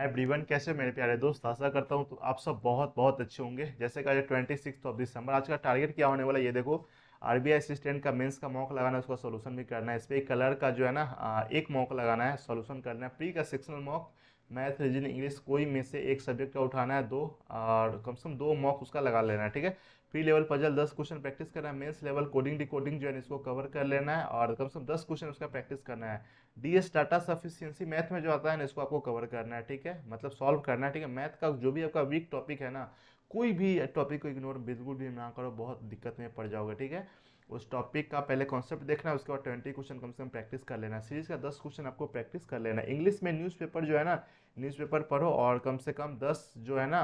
everyone कैसे मेरे प्यारे दोस्त आशा करता हूँ तो आप सब बहुत बहुत अच्छे होंगे जैसे आज ट्वेंटी सिक्स ऑफ दिसंबर आज का टारगेट क्या होने वाला है ये देखो आर बी असिस्टेंट का मेंस का मौका लगाना है उसका सोल्यूशन भी करना है इस पर कलर का जो है ना एक मौका लगाना है सोल्यूशन करना है प्री का sectional mock math reason English कोई में से एक सब्जेक्ट का उठाना है दो और कम से कम दो मॉक उसका लगा लेना है ठीक है प्री लेवल पजल दस क्वेश्चन प्रैक्टिस करना है मेंस लेवल कोडिंग डिकोडिंग जो है इसको कवर कर लेना है और कम से कम दस क्वेश्चन उसका प्रैक्टिस करना है D S data sufficiency math में जो आता है ना इसको आपको कवर करना है ठीक है मतलब सॉल्व करना है ठीक है मैथ का जो भी आपका वीक टॉपिक है ना कोई भी टॉपिक को इग्नोर बिल्कुल भी ना करो बहुत दिक्कत में पड़ जाओगे ठीक है उस टॉपिक का पहले कॉन्सेप्ट देखना है उसके बाद ट्वेंटी क्वेश्चन कम से कम प्रैक्टिस कर लेना सीरीज़ का दस क्वेश्चन आपको प्रैक्टिस कर लेना इंग्लिश में न्यूज़पेपर जो है ना न्यूज़पेपर पढ़ो और कम से कम दस जो है ना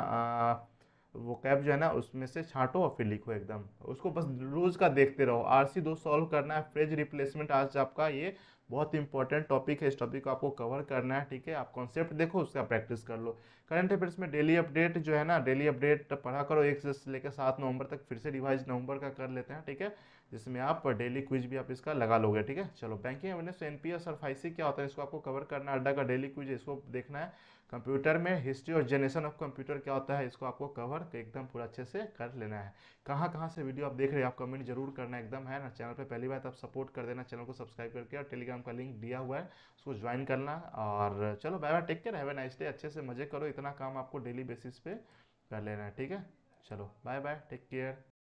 वो कैब जो है ना उसमें से छाँटो और फिर लिखो एकदम उसको बस रोज़ का देखते रहो आर सी दो सॉल्व करना है फ्रेज रिप्लेसमेंट आज आपका ये बहुत इंपॉर्टेंट टॉपिक है इस टॉपिक को आपको कवर करना है ठीक है आप कॉन्सेप्ट देखो उसका प्रैक्टिस कर लो करंट अफेयर्स में डेली अपडेट जो है ना डेली अपडेट पढ़ा करो एक से लेकर सात नवंबर तक फिर से रिवाइज नवंबर का कर लेते हैं ठीक है जिसमें आप डेली क्विज भी आप इसका लगा लोगे ठीक है चलो banking awareness N P S और फाइसी क्या होता है इसको आपको कवर करना है अड्डा का डेली क्विज इसको देखना है कंप्यूटर में हिस्ट्री और जनरेशन ऑफ कंप्यूटर क्या होता है इसको आपको कवर एकदम पूरा अच्छे से कर लेना है कहाँ कहाँ से वीडियो आप देख रहे हैं आप कमेंट जरूर करना एकदम है ना चैनल पर पहली बार तो आप सपोर्ट कर देना चैनल को सब्सक्राइब करके और टेलीग्राम टेलीग्राम का लिंक दिया हुआ है उसको ज्वाइन करना और चलो bye bye take care a nice day अच्छे से मजे करो इतना काम आपको डेली बेसिस पे कर लेना है ठीक है चलो बाय बाय टेक केयर